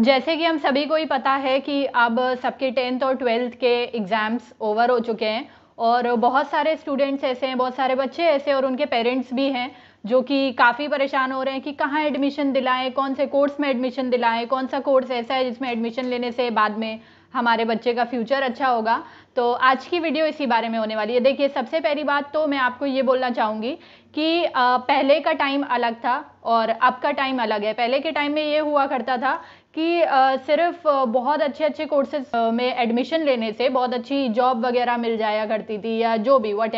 जैसे कि हम सभी को ही पता है कि अब सबके टेंथ और ट्वेल्थ के एग्ज़ाम्स ओवर हो चुके हैं और बहुत सारे स्टूडेंट्स ऐसे हैं बहुत सारे बच्चे ऐसे और उनके पेरेंट्स भी हैं जो कि काफ़ी परेशान हो रहे हैं कि कहाँ एडमिशन दिलाएं कौन से कोर्स में एडमिशन दिलाएं कौन सा कोर्स ऐसा है जिसमें एडमिशन लेने से बाद में हमारे बच्चे का फ्यूचर अच्छा होगा तो आज की वीडियो इसी बारे में होने वाली है देखिए सबसे पहली बात तो मैं आपको ये बोलना चाहूँगी कि पहले का टाइम अलग था और अब का टाइम अलग है पहले के टाइम में ये हुआ करता था कि सिर्फ बहुत अच्छे अच्छे कोर्सेज में एडमिशन लेने से बहुत अच्छी जॉब वगैरह मिल जाया करती थी या जो भी वट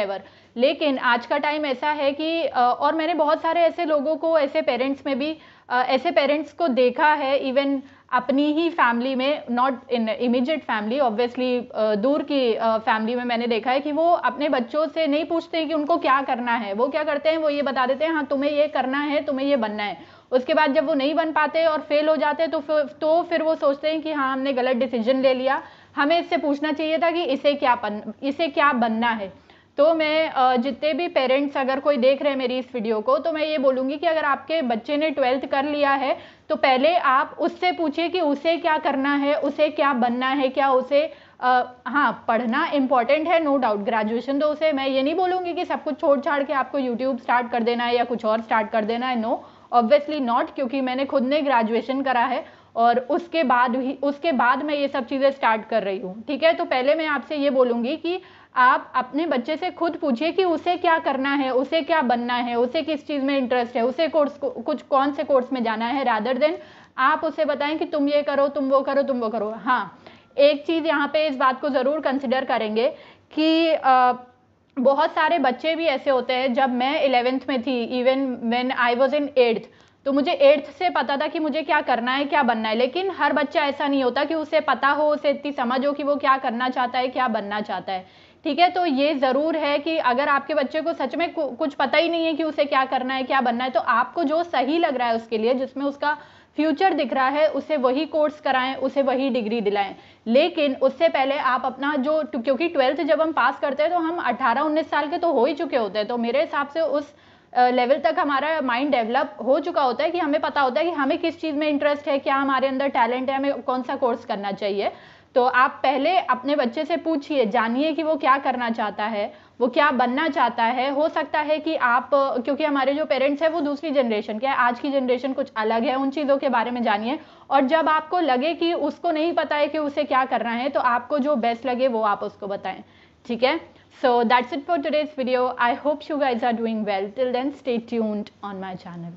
लेकिन आज का टाइम ऐसा है कि और मैंने बहुत सारे ऐसे लोगों को ऐसे पेरेंट्स में भी ऐसे पेरेंट्स को देखा है इवन अपनी ही फैमिली में not in immediate family obviously दूर की फैमिली में मैंने देखा है कि वो अपने बच्चों से नहीं पूछते कि उनको क्या करना है वो क्या करते हैं वो ये बता देते हैं हाँ तुम्हें ये करना है तुम्हें ये बनना है उसके बाद जब वो नहीं बन पाते और फेल हो जाते तो फिर तो फिर वो सोचते हैं कि हाँ हमने गलत डिसीजन ले लिया हमें इससे पूछना चाहिए था कि इसे क्या बन इसे क्या बनना है तो मैं जितने भी पेरेंट्स अगर कोई देख रहे हैं मेरी इस वीडियो को तो मैं ये बोलूँगी कि अगर आपके बच्चे ने ट्वेल्थ कर लिया है तो पहले आप उससे पूछिए कि उसे क्या करना है उसे क्या बनना है क्या उसे आ, हाँ पढ़ना इम्पॉर्टेंट है नो डाउट ग्रेजुएशन तो उसे मैं ये नहीं बोलूँगी कि सब कुछ छोड़ छाड़ के आपको यूट्यूब स्टार्ट कर देना है या कुछ और स्टार्ट कर देना है नो ऑब्वियसली नॉट क्योंकि मैंने खुद ने ग्रेजुएशन करा है और उसके बाद भी उसके बाद मैं ये सब चीज़ें स्टार्ट कर रही हूँ ठीक है तो पहले मैं आपसे ये बोलूँगी कि आप अपने बच्चे से खुद पूछिए कि उसे क्या करना है उसे क्या बनना है उसे किस चीज़ में इंटरेस्ट है उसे कोर्स को, कुछ कौन से कोर्स में जाना है रादर देन आप उसे बताएं कि तुम ये करो तुम वो करो तुम वो करो हाँ एक चीज़ यहाँ पे इस बात को ज़रूर कंसिडर करेंगे कि आ, बहुत सारे बच्चे भी ऐसे होते हैं जब मैं इलेवेंथ में थी even when I was in eighth तो मुझे एट्थ से पता था कि मुझे क्या करना है क्या बनना है लेकिन हर बच्चा ऐसा नहीं होता कि उसे पता हो उसे इतनी समझ हो कि वो क्या करना चाहता है क्या बनना चाहता है ठीक है तो ये ज़रूर है कि अगर आपके बच्चे को सच में कुछ पता ही नहीं है कि उसे क्या करना है क्या बनना है तो आपको जो सही लग रहा है उसके लिए जिसमें उसका फ्यूचर दिख रहा है उसे वही कोर्स कराएं उसे वही डिग्री दिलाएं लेकिन उससे पहले आप अपना जो क्योंकि ट्वेल्थ जब हम पास करते हैं तो हम 18 19 साल के तो हो ही चुके होते हैं तो मेरे हिसाब से उस लेवल तक हमारा माइंड डेवलप हो चुका होता है कि हमें पता होता है कि हमें किस चीज़ में इंटरेस्ट है क्या हमारे अंदर टैलेंट है हमें कौन सा कोर्स करना चाहिए तो आप पहले अपने बच्चे से पूछिए जानिए कि वो क्या करना चाहता है वो क्या बनना चाहता है हो सकता है कि आप क्योंकि हमारे जो पेरेंट्स हैं वो दूसरी जनरेशन के आज की जनरेशन कुछ अलग है उन चीज़ों के बारे में जानिए और जब आपको लगे कि उसको नहीं पता है कि उसे क्या करना है तो आपको जो बेस्ट लगे वो आप उसको बताएं so that's it for today's video i hope you guys are doing well till then stay tuned on my channel